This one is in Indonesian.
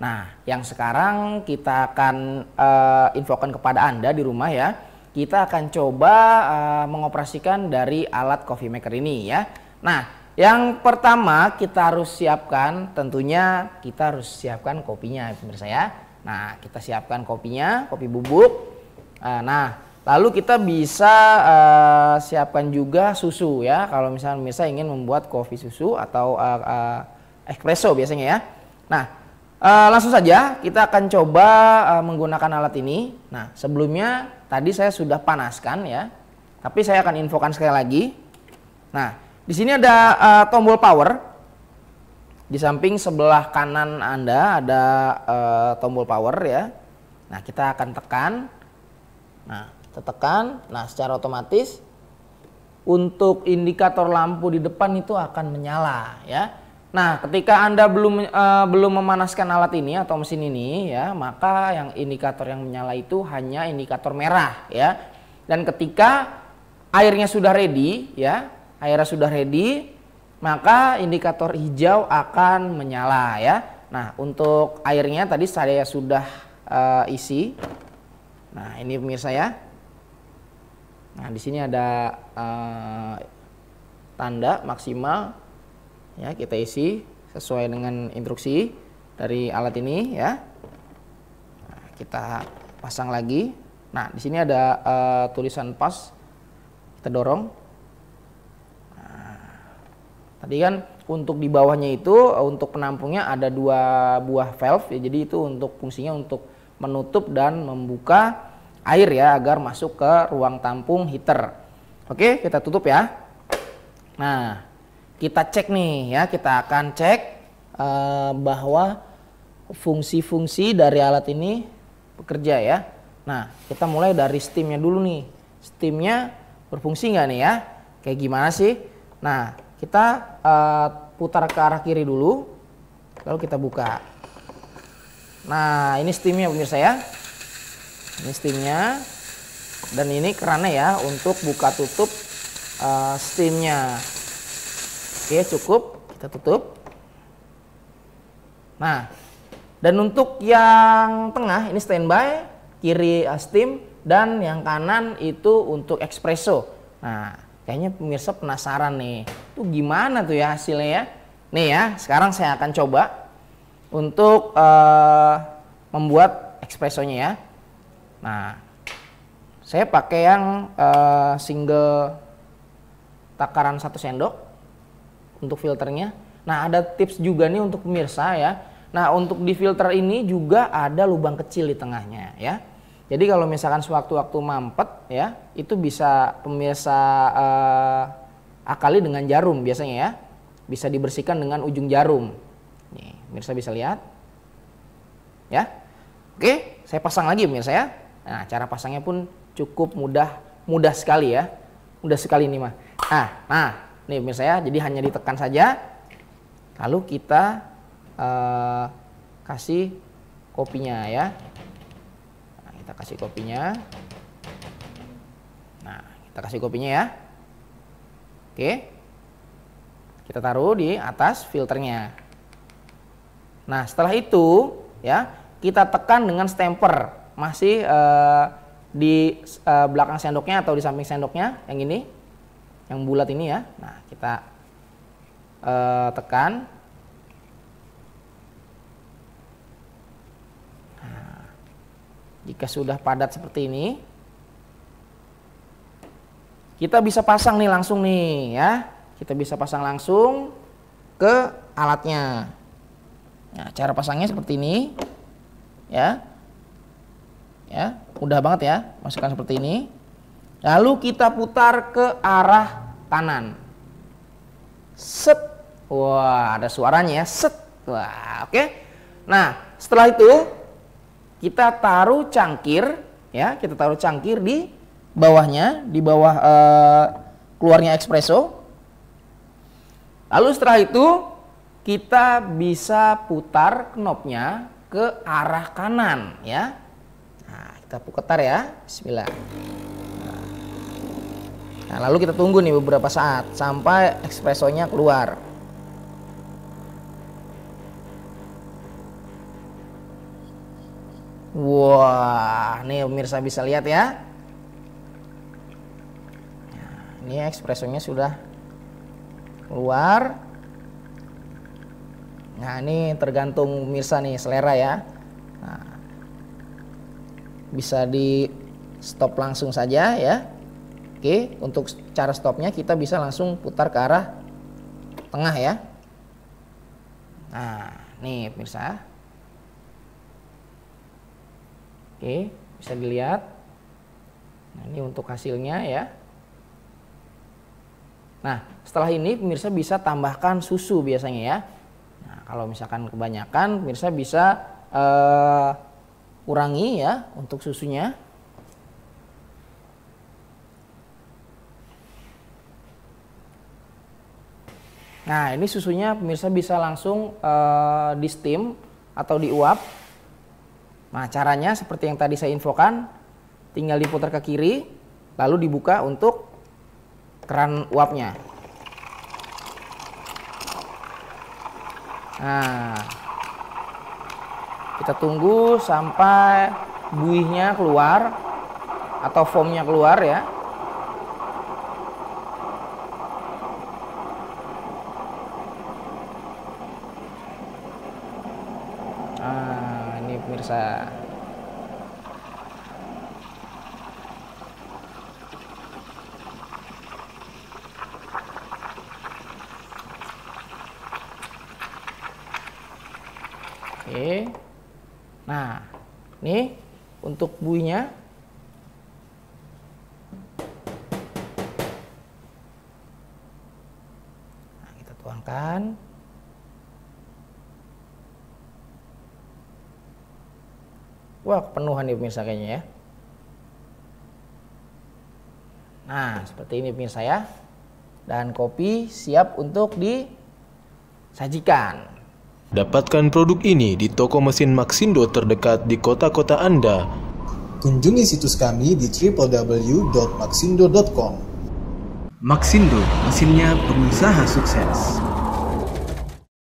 Nah, yang sekarang kita akan uh, infokan kepada Anda di rumah ya. Kita akan coba uh, mengoperasikan dari alat coffee maker ini ya. Nah, yang pertama kita harus siapkan tentunya kita harus siapkan kopinya pemirsa ya. Nah, kita siapkan kopinya, kopi bubuk. Uh, nah, lalu kita bisa uh, siapkan juga susu ya. Kalau misalnya pemirsa ingin membuat kopi susu atau uh, uh, espresso biasanya ya. Nah, Uh, langsung saja kita akan coba uh, menggunakan alat ini. Nah sebelumnya tadi saya sudah panaskan ya, tapi saya akan infokan sekali lagi. Nah di sini ada uh, tombol power. Di samping sebelah kanan anda ada uh, tombol power ya. Nah kita akan tekan. Nah tekan. Nah secara otomatis untuk indikator lampu di depan itu akan menyala ya. Nah, ketika Anda belum uh, belum memanaskan alat ini atau mesin ini ya, maka yang indikator yang menyala itu hanya indikator merah ya. Dan ketika airnya sudah ready ya, airnya sudah ready, maka indikator hijau akan menyala ya. Nah, untuk airnya tadi saya sudah uh, isi. Nah, ini pemirsa ya. Nah, di sini ada uh, tanda maksimal ya kita isi sesuai dengan instruksi dari alat ini ya nah, kita pasang lagi nah di sini ada uh, tulisan pas kita dorong nah, tadi kan untuk di bawahnya itu eh, untuk penampungnya ada dua buah valve ya jadi itu untuk fungsinya untuk menutup dan membuka air ya agar masuk ke ruang tampung heater oke kita tutup ya nah kita cek nih ya kita akan cek uh, bahwa fungsi-fungsi dari alat ini bekerja ya nah kita mulai dari steamnya dulu nih steamnya berfungsi nggak nih ya kayak gimana sih nah kita uh, putar ke arah kiri dulu lalu kita buka nah ini steamnya pemirsa ya ini steamnya dan ini kerannya ya untuk buka tutup uh, steamnya Oke, cukup. Kita tutup. Nah, dan untuk yang tengah ini standby, kiri steam dan yang kanan itu untuk espresso. Nah, kayaknya pemirsa penasaran nih. tuh gimana tuh ya hasilnya ya? Nih ya, sekarang saya akan coba untuk uh, membuat espressonya ya. Nah, saya pakai yang uh, single takaran satu sendok untuk filternya. Nah, ada tips juga nih untuk pemirsa ya. Nah, untuk di filter ini juga ada lubang kecil di tengahnya ya. Jadi kalau misalkan sewaktu-waktu mampet ya, itu bisa pemirsa eh, akali dengan jarum biasanya ya. Bisa dibersihkan dengan ujung jarum. Nih, pemirsa bisa lihat. Ya. Oke, saya pasang lagi pemirsa ya. Nah, cara pasangnya pun cukup mudah, mudah sekali ya. Mudah sekali ini mah. Ah, nah, nah. Nih misalnya jadi hanya ditekan saja. Lalu kita uh, kasih kopinya ya. Nah, kita kasih kopinya. Nah, kita kasih kopinya ya. Oke. Kita taruh di atas filternya. Nah, setelah itu ya, kita tekan dengan stemper masih uh, di uh, belakang sendoknya atau di samping sendoknya yang ini yang bulat ini ya. Nah, kita uh, tekan. Nah, jika sudah padat seperti ini, kita bisa pasang nih langsung nih ya. Kita bisa pasang langsung ke alatnya. Nah, cara pasangnya seperti ini. Ya. Ya, mudah banget ya. Masukkan seperti ini. Lalu kita putar ke arah kanan. Set. Wah, ada suaranya ya. Set. Wah, oke. Okay. Nah, setelah itu kita taruh cangkir ya, kita taruh cangkir di bawahnya, di bawah eh, keluarnya espresso. Lalu setelah itu kita bisa putar knopnya ke arah kanan ya. Nah, kita putar ya. Bismillah. Nah, lalu kita tunggu nih beberapa saat sampai espressonya keluar. Wah, nih pemirsa bisa lihat ya. Nah, ini espressonya sudah keluar. Nah, ini tergantung pemirsa nih selera ya. Nah, bisa di stop langsung saja ya Oke, untuk cara stopnya kita bisa langsung putar ke arah tengah ya. Nah, nih pemirsa. Oke, bisa dilihat. Nah, ini untuk hasilnya ya. Nah, setelah ini pemirsa bisa tambahkan susu biasanya ya. Nah, kalau misalkan kebanyakan pemirsa bisa uh, eh, kurangi ya untuk susunya. Nah, ini susunya pemirsa bisa langsung uh, di steam atau diuap. Nah, caranya seperti yang tadi saya infokan, tinggal diputar ke kiri, lalu dibuka untuk keran uapnya. Nah, kita tunggu sampai buihnya keluar atau foamnya keluar ya. pemirsa. Oke. Nah, nih untuk buinya nah, kita tuangkan Wah, kepenuhan nih pemirsa kayaknya ya. Nah, seperti ini pemirsa ya. Dan kopi siap untuk disajikan. Dapatkan produk ini di toko mesin Maxindo terdekat di kota-kota Anda. Kunjungi situs kami di www.maxindo.com. Maxindo, mesinnya pengusaha sukses.